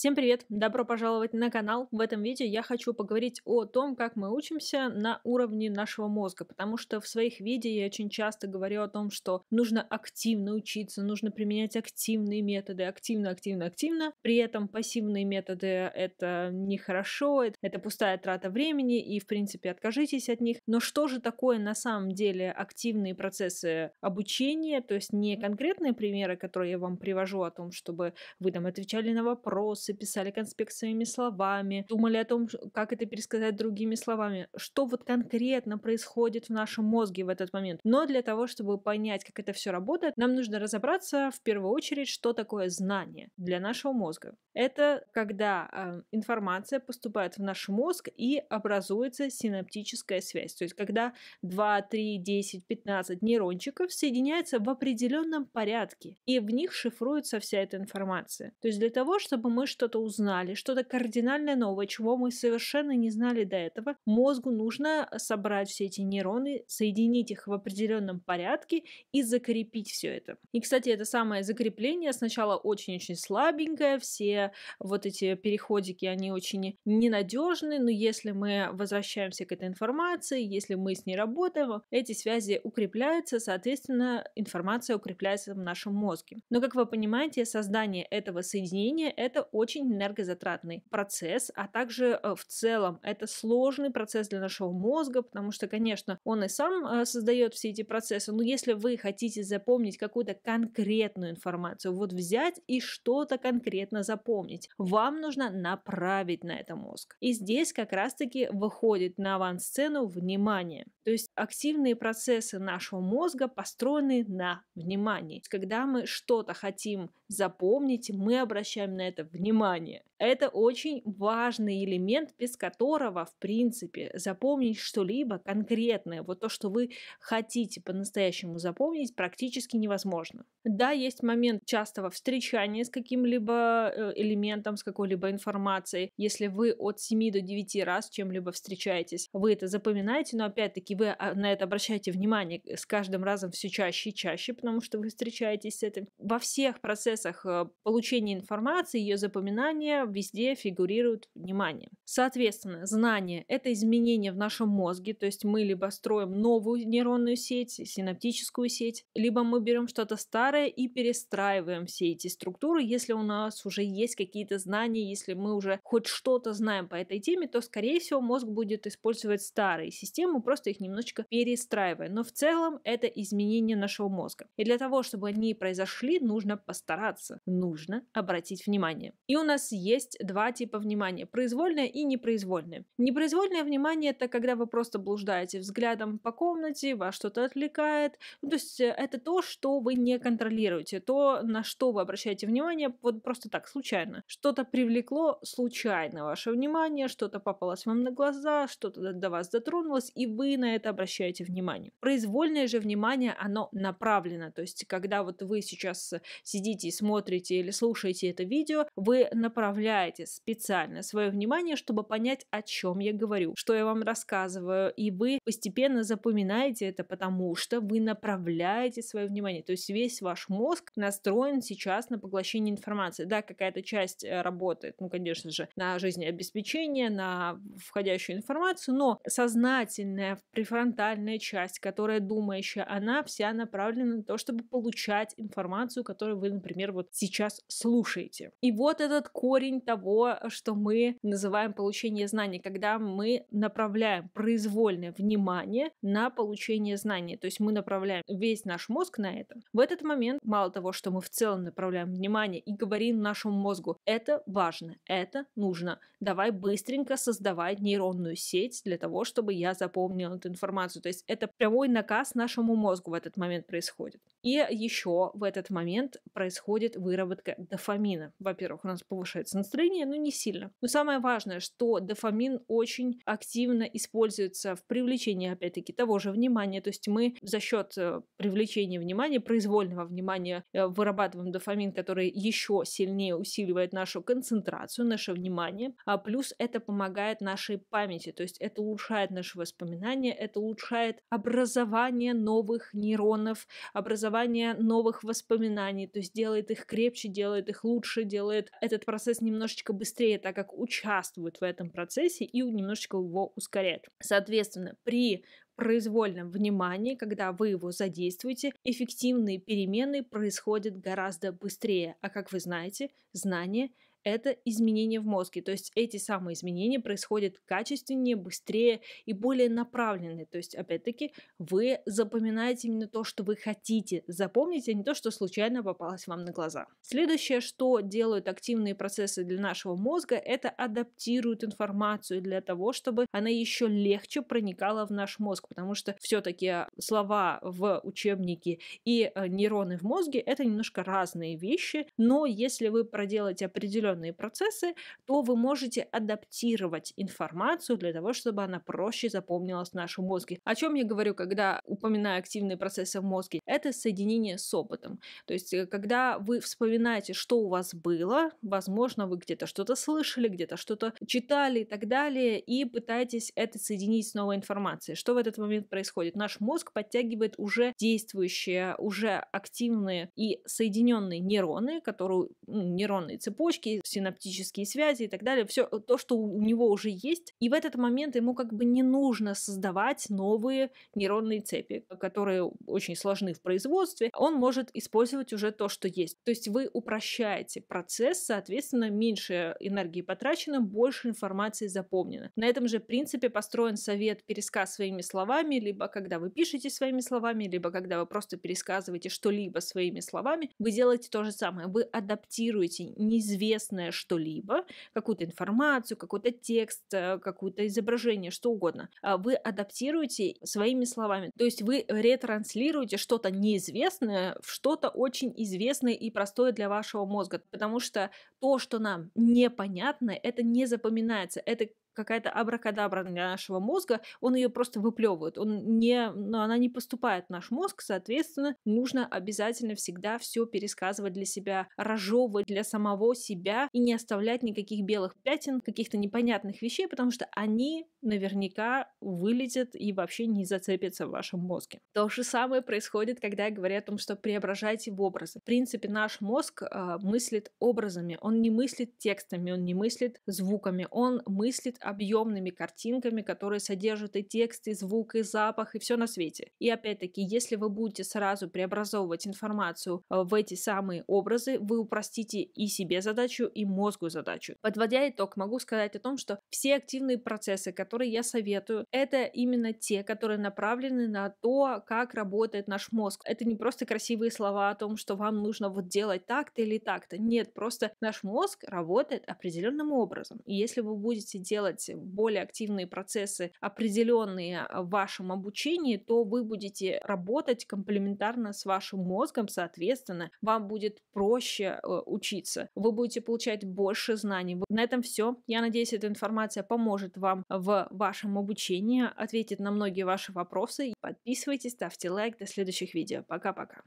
Всем привет! Добро пожаловать на канал. В этом видео я хочу поговорить о том, как мы учимся на уровне нашего мозга, потому что в своих видео я очень часто говорю о том, что нужно активно учиться, нужно применять активные методы, активно, активно, активно. При этом пассивные методы — это нехорошо, это пустая трата времени, и, в принципе, откажитесь от них. Но что же такое на самом деле активные процессы обучения, то есть не конкретные примеры, которые я вам привожу о том, чтобы вы там отвечали на вопросы, нюансы, писали конспект своими словами, думали о том, как это пересказать другими словами, что вот конкретно происходит в нашем мозге в этот момент. Но для того, чтобы понять, как это все работает, нам нужно разобраться в первую очередь, что такое знание для нашего мозга. Это когда э, информация поступает в наш мозг и образуется синаптическая связь. То есть, когда 2, 3, 10, 15 нейрончиков соединяются в определенном порядке, и в них шифруется вся эта информация. То есть, для того, чтобы мы что-то узнали, что-то кардинально новое, чего мы совершенно не знали до этого, мозгу нужно э, собрать все эти нейроны, соединить их в определенном порядке и закрепить все это. И, кстати, это самое закрепление сначала очень-очень слабенькое, все вот эти переходики, они очень ненадежны, но если мы возвращаемся к этой информации, если мы с ней работаем, эти связи укрепляются, соответственно, информация укрепляется в нашем мозге. Но, как вы понимаете, создание этого соединения — это очень энергозатратный процесс, а также э, в целом это сложный процесс для нашего мозга, потому что, конечно, он и сам э, создает все эти процессы, но если вы хотите запомнить какую-то конкретную информацию, вот взять и что-то конкретно запомнить, вам нужно направить на это мозг. И здесь как раз-таки выходит на авансцену внимание. То есть активные процессы нашего мозга построены на внимании. Когда мы что-то хотим запомнить, мы обращаем на это внимание внимание. Это очень важный элемент, без которого, в принципе, запомнить что-либо конкретное, вот то, что вы хотите по-настоящему запомнить, практически невозможно. Да, есть момент частого встречания с каким-либо э, элементом, с какой-либо информацией. Если вы от 7 до 9 раз чем-либо встречаетесь, вы это запоминаете, но опять-таки вы а, на это обращаете внимание э, с каждым разом все чаще и чаще, потому что вы встречаетесь с этим. Во всех процессах э, получения информации, ее запоминания везде фигурирует внимание. Соответственно, знание – это изменение в нашем мозге, то есть мы либо строим новую нейронную сеть, синаптическую сеть, либо мы берем что-то старое и перестраиваем все эти структуры. Если у нас уже есть какие-то знания, если мы уже хоть что-то знаем по этой теме, то, скорее всего, мозг будет использовать старые системы, просто их немножечко перестраивая. Но в целом это изменение нашего мозга. И для того, чтобы они произошли, нужно постараться, нужно обратить внимание. И у нас есть есть два типа внимания – произвольное и непроизвольное. Непроизвольное внимание – это когда вы просто блуждаете взглядом по комнате, вас что-то отвлекает. Ну, то есть э, это то, что вы не контролируете, то, на что вы обращаете внимание, вот просто так, случайно. Что-то привлекло случайно ваше внимание, что-то попалось вам на глаза, что-то до вас дотронулось, и вы на это обращаете внимание. Произвольное же внимание, оно направлено, то есть когда вот вы сейчас сидите и смотрите или слушаете это видео, вы направляете направляете специально свое внимание, чтобы понять, о чем я говорю, что я вам рассказываю, и вы постепенно запоминаете это, потому что вы направляете свое внимание. То есть весь ваш мозг настроен сейчас на поглощение информации. Да, какая-то часть э, работает, ну, конечно же, на жизнеобеспечение, на входящую информацию, но сознательная префронтальная часть, которая думающая, она вся направлена на то, чтобы получать информацию, которую вы, например, вот сейчас слушаете. И вот этот корень уровень того, что мы называем получение знаний, когда мы направляем произвольное внимание на получение знаний. То есть мы направляем весь наш мозг на это. В этот момент, мало того, что мы в целом направляем внимание и говорим нашему мозгу, это важно, это нужно, давай быстренько создавай нейронную сеть для того, чтобы я запомнил эту информацию. То есть это прямой наказ нашему мозгу в этот момент происходит. И еще в этот момент происходит выработка дофамина. Во-первых, у нас повышается настроение, но не сильно. Но самое важное, что дофамин очень активно используется в привлечении, опять-таки, того же внимания. То есть мы за счет э, привлечения внимания, произвольного внимания, э, вырабатываем дофамин, который еще сильнее усиливает нашу концентрацию, наше внимание. А плюс это помогает нашей памяти, то есть это улучшает наши воспоминания, это улучшает образование новых нейронов, образование новых воспоминаний, то есть делает их крепче, делает их лучше, делает этот процесс не немножечко быстрее, так как участвуют в этом процессе и немножечко его ускоряют. Соответственно, при произвольном внимании, когда вы его задействуете, эффективные перемены происходят гораздо быстрее. А как вы знаете, знание — это изменения в мозге. То есть эти самые изменения происходят качественнее, быстрее и более направленные. То есть, опять-таки, вы запоминаете именно то, что вы хотите запомнить, а не то, что случайно попалось вам на глаза. Следующее, что делают активные процессы для нашего мозга, это адаптируют информацию для того, чтобы она еще легче проникала в наш мозг, потому что все-таки слова в учебнике и э, нейроны в мозге это немножко разные вещи, но если вы проделаете определенные определенные процессы, то вы можете адаптировать информацию для того, чтобы она проще запомнилась в нашем мозге. О чем я говорю, когда упоминаю активные процессы в мозге? Это соединение с опытом. То есть, э, когда вы вспоминаете, что у вас было, возможно, вы где-то что-то слышали, где-то что-то читали и так далее, и пытаетесь это соединить с новой информацией. Что в этот момент происходит? Наш мозг подтягивает уже действующие, уже активные и соединенные нейроны, которые ну, нейронные цепочки, синаптические связи и так далее, все э, то, что у него уже есть. И в этот момент ему как бы не нужно создавать новые нейронные цепи, которые очень сложны в производстве. Он может использовать уже то, что есть. То есть вы упрощаете процесс, соответственно, меньше энергии потрачено, больше информации запомнено. На этом же принципе построен совет пересказ своими словами, либо когда вы пишете своими словами, либо когда вы просто пересказываете что-либо своими словами, вы делаете то же самое. Вы адаптируете неизвестно интересное что-либо, какую-то информацию, какой-то текст, э, какое-то изображение, что угодно, а вы адаптируете своими словами. То есть вы ретранслируете что-то неизвестное в что-то очень известное и простое для вашего мозга. Потому что то, что нам непонятно, это не запоминается. Это какая-то абракадабра для нашего мозга, он ее просто выплевывает, он не, но ну, она не поступает в наш мозг, соответственно, нужно обязательно всегда все пересказывать для себя, разжевывать для самого себя и не оставлять никаких белых пятен, каких-то непонятных вещей, потому что они наверняка вылетят и вообще не зацепятся в вашем мозге. То же самое происходит, когда я говорю о том, что преображайте в образы. В принципе, наш мозг э, мыслит образами, он не мыслит текстами, он не мыслит звуками, он мыслит объемными картинками, которые содержат и текст, и звук, и запах, и все на свете. И опять-таки, если вы будете сразу преобразовывать информацию э, в эти самые образы, вы упростите и себе задачу, и мозгу задачу. Подводя итог, могу сказать о том, что все активные процессы, которые я советую, это именно те, которые направлены на то, как работает наш мозг. Это не просто красивые слова о том, что вам нужно вот делать так-то или так-то. Нет, просто наш мозг работает определенным образом. И если вы будете делать делать более активные процессы, определенные а, в вашем обучении, то вы будете работать комплементарно с вашим мозгом, соответственно, вам будет проще э, учиться, вы будете получать больше знаний. На этом все. Я надеюсь, эта информация поможет вам в вашем обучении, ответит на многие ваши вопросы. Подписывайтесь, ставьте лайк. До следующих видео. Пока-пока.